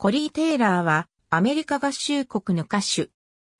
コリー・テイラーは、アメリカ合衆国の歌手、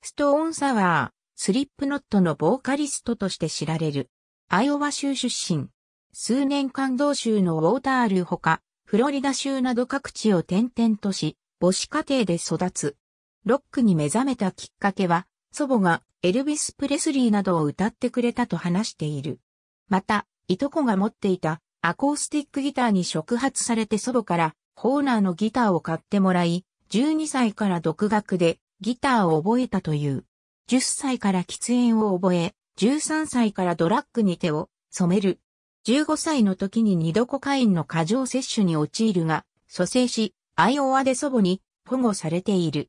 ストーン・サワー、スリップノットのボーカリストとして知られる。アイオワ州出身。数年間同州のウォータールほか、フロリダ州など各地を転々とし、母子家庭で育つ。ロックに目覚めたきっかけは、祖母がエルビス・プレスリーなどを歌ってくれたと話している。また、いとこが持っていたアコースティックギターに触発されて祖母からホーナーのギターを買ってもらい、12歳から独学でギターを覚えたという。10歳から喫煙を覚え、13歳からドラッグに手を染める。15歳の時に二度コカインの過剰摂取に陥るが、蘇生し、アイオワで祖母に保護されている。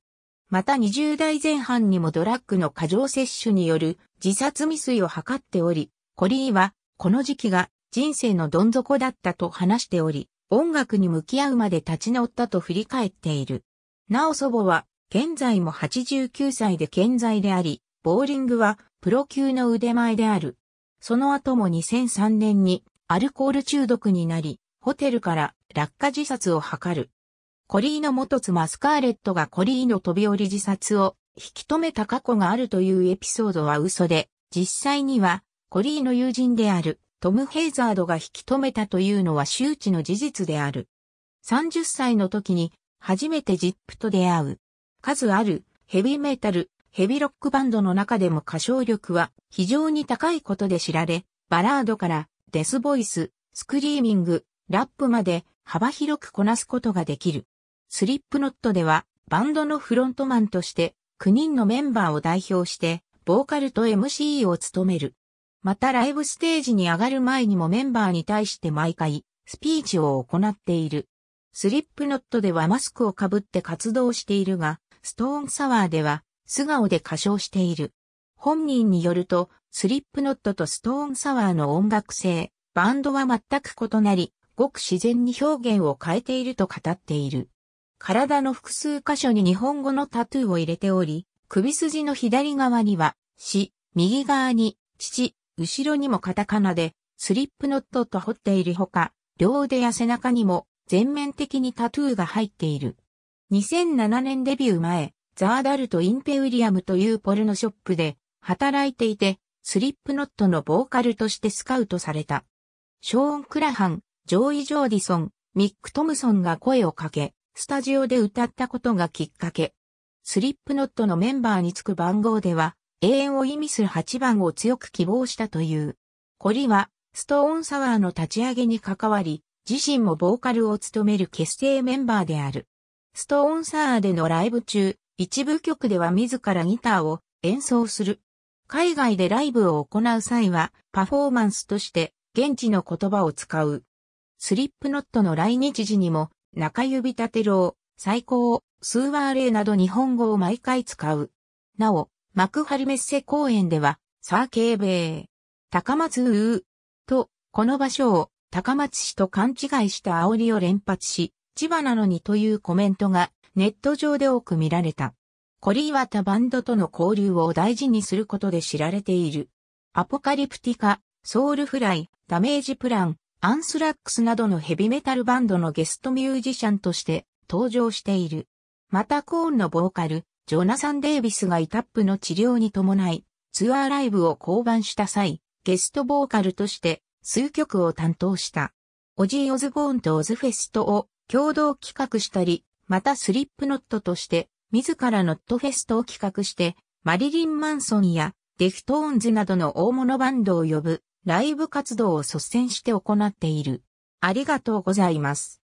また20代前半にもドラッグの過剰摂取による自殺未遂を図っており、コリーはこの時期が人生のどん底だったと話しており、音楽に向き合うまで立ち直ったと振り返っている。なお祖母は、現在も89歳で健在であり、ボーリングはプロ級の腕前である。その後も2003年にアルコール中毒になり、ホテルから落下自殺を図る。コリーの元妻スカーレットがコリーの飛び降り自殺を引き止めた過去があるというエピソードは嘘で、実際にはコリーの友人であるトム・ヘイザードが引き止めたというのは周知の事実である。30歳の時に初めてジップと出会う。数あるヘビーメタル、ヘビーロックバンドの中でも歌唱力は非常に高いことで知られ、バラードからデスボイス、スクリーミング、ラップまで幅広くこなすことができる。スリップノットではバンドのフロントマンとして9人のメンバーを代表してボーカルと MC を務める。またライブステージに上がる前にもメンバーに対して毎回スピーチを行っている。スリップノットではマスクをかぶって活動しているが、ストーンサワーでは素顔で歌唱している。本人によると、スリップノットとストーンサワーの音楽性、バンドは全く異なり、ごく自然に表現を変えていると語っている。体の複数箇所に日本語のタトゥーを入れており、首筋の左側には、死、右側に、父、後ろにもカタカナで、スリップノットと彫っているほか、両腕や背中にも全面的にタトゥーが入っている。2007年デビュー前、ザ・ーダルト・インペウリアムというポルノショップで働いていて、スリップノットのボーカルとしてスカウトされた。ショーン・クラハン、ジョーイ・ジョーディソン、ミック・トムソンが声をかけ、スタジオで歌ったことがきっかけ。スリップノットのメンバーにつく番号では、永遠を意味する8番を強く希望したという。コリは、ストーンサワーの立ち上げに関わり、自身もボーカルを務める結成メンバーである。ストーンサワーでのライブ中、一部曲では自らギターを演奏する。海外でライブを行う際は、パフォーマンスとして現地の言葉を使う。スリップノットの来日時にも、中指立てろ最高、スーワーレイなど日本語を毎回使う。なお、幕張メッセ公園では、サーケーベー、高松ウー、と、この場所を高松市と勘違いした煽りを連発し、千葉なのにというコメントがネット上で多く見られた。コリーワタバンドとの交流を大事にすることで知られている。アポカリプティカ、ソウルフライ、ダメージプラン、アンスラックスなどのヘビメタルバンドのゲストミュージシャンとして登場している。またコーンのボーカル、ジョナサン・デイビスがイタップの治療に伴い、ツアーライブを降板した際、ゲストボーカルとして数曲を担当した。オジー・オズボーンとオズフェストを共同企画したり、またスリップノットとして、自らノットフェストを企画して、マリリン・マンソンやデフトーンズなどの大物バンドを呼ぶライブ活動を率先して行っている。ありがとうございます。